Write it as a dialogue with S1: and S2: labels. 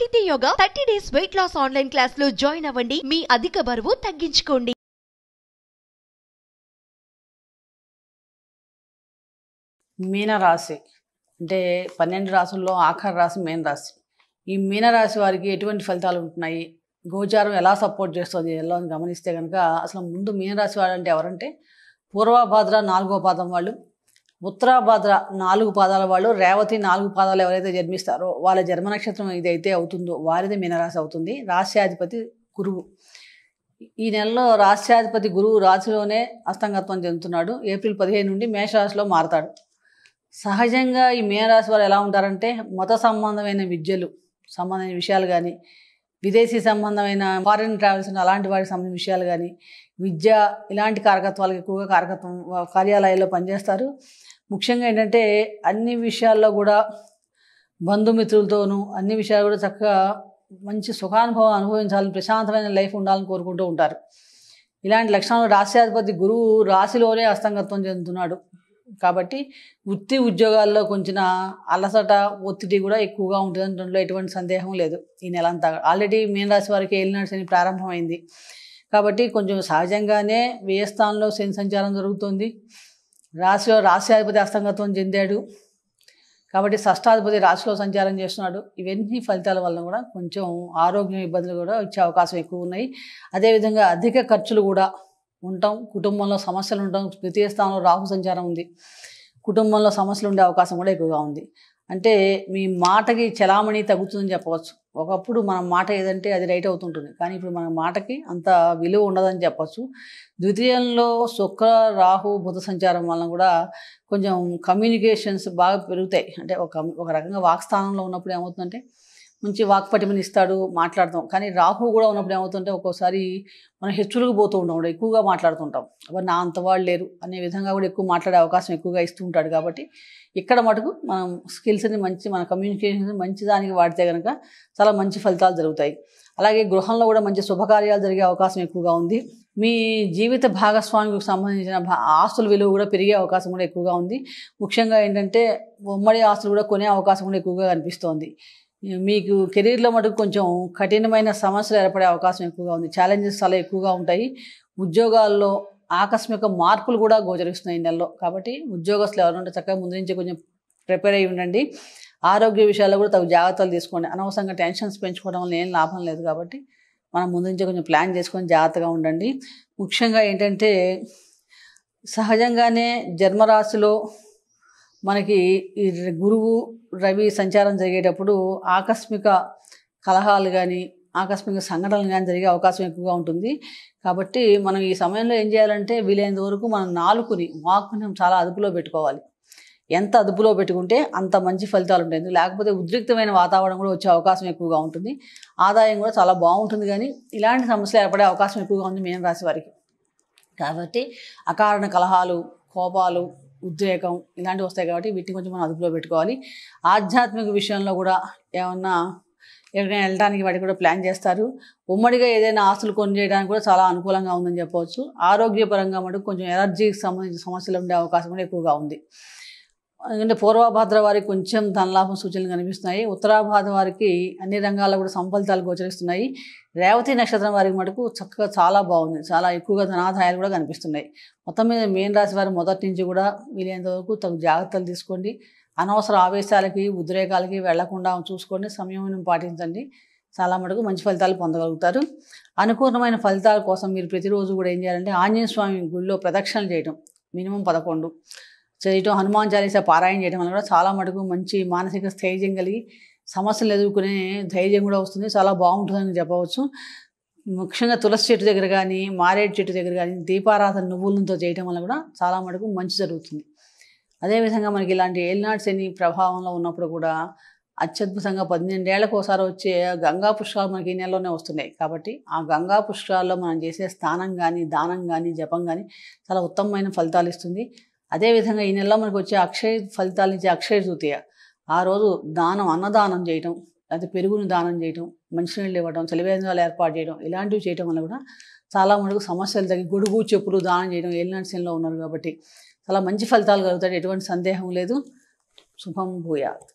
S1: రాహితి Yoga thirty days weight loss online class లో join అవ్వండి మీ అధిక బరువు తగ్గించుకోండి మీనరాశి అంటే పన్నెండు రాసుల్లో ఆఖరి రాశి మెయిన్ రాశి ఈ మీనరాశి వారికి ఎటువంటి ఫలితాలు ఉంటున్నాయి గోచారం ఎలా సపోర్ట్ చేస్తుంది ఎలా గమనిస్తే కనుక అసలు ముందు మీనరాశి వాళ్ళంటే అంటే ఎవరంటే పూర్వభాద్ర నాలుగో పాదం వాళ్ళు ఉత్తరాభద్ర నాలుగు పాదాల వాళ్ళు రేవతి నాలుగు పాదాలు ఎవరైతే జన్మిస్తారో వాళ్ళ జన్మ నక్షత్రం ఇదైతే అవుతుందో వారిది మీనరాశి అవుతుంది రాశ్యాధిపతి గురువు ఈ నెలలో రాశ్యాధిపతి గురువు రాశిలోనే అస్తంగత్వం చెందుతున్నాడు ఏప్రిల్ పదిహేను నుండి మేషరాశిలో మారతాడు సహజంగా ఈ మేనరాశి వాళ్ళు ఎలా ఉంటారంటే మత సంబంధమైన విద్యలు సంబంధమైన విషయాలు కానీ విదేశీ సంబంధమైన ఫారెన్ ట్రావెల్స్ అలాంటి వాటికి సంబంధించిన విషయాలు కానీ విద్య ఇలాంటి కారకత్వాలకు ఎక్కువగా కారకత్వం కార్యాలయాల్లో పనిచేస్తారు ముఖ్యంగా ఏంటంటే అన్ని విషయాల్లో కూడా బంధుమిత్రులతోనూ అన్ని విషయాలు కూడా చక్కగా మంచి సుఖానుభవం అనుభవించాలని ప్రశాంతమైన లైఫ్ ఉండాలని కోరుకుంటూ ఉంటారు ఇలాంటి లక్షణాలు రాశ్యాధిపతి గురువు రాశిలోనే అస్తంగత్వం చెందుతున్నాడు కాబట్టి వృత్తి ఉద్యోగాల్లో కొంచెం అలసట ఒత్తిడి కూడా ఎక్కువగా ఉంటుంది అనడంలో ఎటువంటి సందేహం లేదు ఈ నెల అంతా ఆల్రెడీ మీనరాశి వారికి ఏలినాడు శని ప్రారంభమైంది కాబట్టి కొంచెం సహజంగానే వ్యయస్థానంలో శని సంచారం జరుగుతుంది రాశిలో రాశ్యాధిపతి అస్తంగత్వం చెందాడు కాబట్టి షష్టాధిపతి రాశిలో సంచారం చేస్తున్నాడు ఇవన్నీ ఫలితాల వల్ల కూడా కొంచెం ఆరోగ్యం ఇబ్బందులు కూడా వచ్చే అవకాశం ఎక్కువ ఉన్నాయి అదేవిధంగా అధిక ఖర్చులు కూడా ఉంటాం కుటుంబంలో సమస్యలు ఉంటాం ద్వితీయ స్థానంలో రాహు సంచారం ఉంది కుటుంబంలో సమస్యలు ఉండే అవకాశం కూడా ఎక్కువగా ఉంది అంటే మీ మాటకి చలామణి తగ్గుతుందని చెప్పవచ్చు ఒకప్పుడు మన మాట ఏదంటే అది రైట్ అవుతుంటుంది కానీ ఇప్పుడు మన మాటకి అంత విలువ ఉండదని చెప్పచ్చు ద్వితీయంలో శుక్ర రాహు బుధ సంచారం వలన కూడా కొంచెం కమ్యూనికేషన్స్ బాగా పెరుగుతాయి అంటే ఒక ఒక రకంగా వాక్స్థానంలో ఉన్నప్పుడు ఏమవుతుందంటే మంచి వాక్పటిమని ఇస్తాడు మాట్లాడతాం కానీ రాహు కూడా ఉన్నప్పుడు ఏమవుతుంటే ఒక్కోసారి మనం హెచ్చులకు పోతూ ఉంటాం ఎక్కువగా మాట్లాడుతుంటాం అప్పుడు నా అంత వాళ్ళు లేరు అనే విధంగా కూడా ఎక్కువ మాట్లాడే అవకాశం ఎక్కువగా ఇస్తూ ఉంటాడు కాబట్టి ఇక్కడ మటుకు మనం స్కిల్స్ని మంచి మన కమ్యూనికేషన్ మంచి దానికి వాడితే కనుక చాలా మంచి ఫలితాలు జరుగుతాయి అలాగే గృహంలో కూడా మంచి శుభకార్యాలు జరిగే అవకాశం ఎక్కువగా ఉంది మీ జీవిత భాగస్వామికి సంబంధించిన ఆస్తుల విలువ కూడా పెరిగే అవకాశం కూడా ఎక్కువగా ఉంది ముఖ్యంగా ఏంటంటే ఉమ్మడి ఆస్తులు కూడా కొనే అవకాశం కూడా ఎక్కువగా కనిపిస్తోంది మీకు కెరీర్లో మటుకు కొంచెం కఠినమైన సమస్యలు ఏర్పడే అవకాశం ఎక్కువగా ఉంది ఛాలెంజెస్ చాలా ఎక్కువగా ఉంటాయి ఉద్యోగాల్లో ఆకస్మిక మార్పులు కూడా గోచరిస్తున్నాయి నెలలో కాబట్టి ఉద్యోగస్తులు ఎవరంటే చక్కగా ముందు నుంచి కొంచెం ప్రిపేర్ అయ్యి ఉండండి ఆరోగ్య విషయాల్లో కూడా తగు జాగ్రత్తలు తీసుకోండి అనవసరంగా టెన్షన్స్ పెంచుకోవడం వల్ల ఏం లాభం లేదు కాబట్టి మనం ముందు నుంచి కొంచెం ప్లాన్ చేసుకొని జాగ్రత్తగా ఉండండి ముఖ్యంగా ఏంటంటే సహజంగానే జన్మరాశిలో మనకి ఈ గురువు రవి సంచారం జరిగేటప్పుడు ఆకస్మిక కలహాలు కానీ ఆకస్మిక సంఘటనలు కానీ జరిగే అవకాశం ఎక్కువగా ఉంటుంది కాబట్టి మనం ఈ సమయంలో ఏం చేయాలంటే వీలైనంత వరకు మనం నాలుగుని వాక్ని చాలా అదుపులో పెట్టుకోవాలి ఎంత అదుపులో పెట్టుకుంటే అంత మంచి ఫలితాలు ఉంటాయి లేకపోతే ఉద్రిక్తమైన వాతావరణం కూడా వచ్చే అవకాశం ఎక్కువగా ఉంటుంది ఆదాయం కూడా చాలా బాగుంటుంది కానీ ఇలాంటి సమస్యలు ఏర్పడే అవకాశం ఎక్కువగా ఉంది మీనరాశి వారికి కాబట్టి అకారణ కలహాలు కోపాలు ఉద్రేకం ఇలాంటివి వస్తాయి కాబట్టి వీటిని కొంచెం మనం అదుపులో పెట్టుకోవాలి ఆధ్యాత్మిక విషయంలో కూడా ఏమన్నా ఎక్కడైనా వెళ్ళడానికి వాటికి కూడా ప్లాన్ చేస్తారు ఉమ్మడిగా ఏదైనా ఆస్తులు కొని చేయడానికి కూడా చాలా అనుకూలంగా ఉందని చెప్పవచ్చు ఆరోగ్యపరంగా మటుకు కొంచెం ఎనర్జీకి సంబంధించిన సమస్యలు ఉండే అవకాశం కూడా ఎక్కువగా ఉంది ఎందుకంటే పూర్వభాద్ర వారికి కొంచెం ధనలాభం సూచనలు కనిపిస్తున్నాయి ఉత్తరాభాద్ర వారికి అన్ని రంగాల్లో కూడా సంఫలితాలు గోచరిస్తున్నాయి రేవతి నక్షత్రం వారికి మటుకు చక్కగా చాలా బాగుంది చాలా ఎక్కువగా ధనాదాయాలు కూడా కనిపిస్తున్నాయి మొత్తం మీద మీన రాశి వారి మొదటి నుంచి కూడా వీలైనంత వరకు తగు జాగ్రత్తలు తీసుకోండి అనవసర ఆవేశాలకి ఉద్రేకాలకి వెళ్లకుండా చూసుకోండి సమయం పాటించండి చాలా మటుకు మంచి ఫలితాలు పొందగలుగుతారు అనుకూలమైన ఫలితాల కోసం మీరు ప్రతిరోజు కూడా ఏం చేయాలంటే ఆంజనేయ స్వామి గుళ్ళో ప్రదక్షిణలు చేయడం మినిమం పదకొండు చేయటం హనుమాన్ చాలీస పారాయణ చేయడం వల్ల కూడా చాలా మటుకు మంచి మానసిక స్థైర్యం కలిగి సమస్యలు ఎదుర్కొనే ధైర్యం కూడా వస్తుంది చాలా బాగుంటుందని చెప్పవచ్చు ముఖ్యంగా తులసి చెట్టు దగ్గర కానీ మారేడు చెట్టు దగ్గర కానీ దీపారాధన నువ్వులతో చేయటం వల్ల కూడా చాలా మటుకు మంచి జరుగుతుంది అదేవిధంగా మనకి ఇలాంటి ఏలినాడు శని ప్రభావంలో ఉన్నప్పుడు కూడా అత్యద్భుతంగా పద్దెనిమిదేళ్లకు ఒకసారి వచ్చే గంగా పుష్కరాలు మనకి ఈ నెలలోనే వస్తున్నాయి కాబట్టి ఆ గంగా పుష్కరాల్లో మనం చేసే స్నానం కానీ దానం కానీ జపం కానీ చాలా ఉత్తమమైన ఫలితాలు ఇస్తుంది అదేవిధంగా ఈ నెలలో మనకు వచ్చే అక్షయ ఫలితాల నుంచి అక్షయ తృతీయ ఆ రోజు దానం అన్నదానం చేయటం లేకపోతే పెరుగును దానం చేయటం నీళ్ళు ఇవ్వడం చలివేంద్రాలు ఏర్పాటు చేయడం ఇలాంటివి చేయడం వల్ల కూడా చాలా మనకు సమస్యలు తగ్గి గొడుగు చెప్పులు దానం చేయడం ఏలినాటిలో ఉన్నారు కాబట్టి చాలా మంచి ఫలితాలు కలుగుతాయి ఎటువంటి సందేహం లేదు శుభం భూయాత్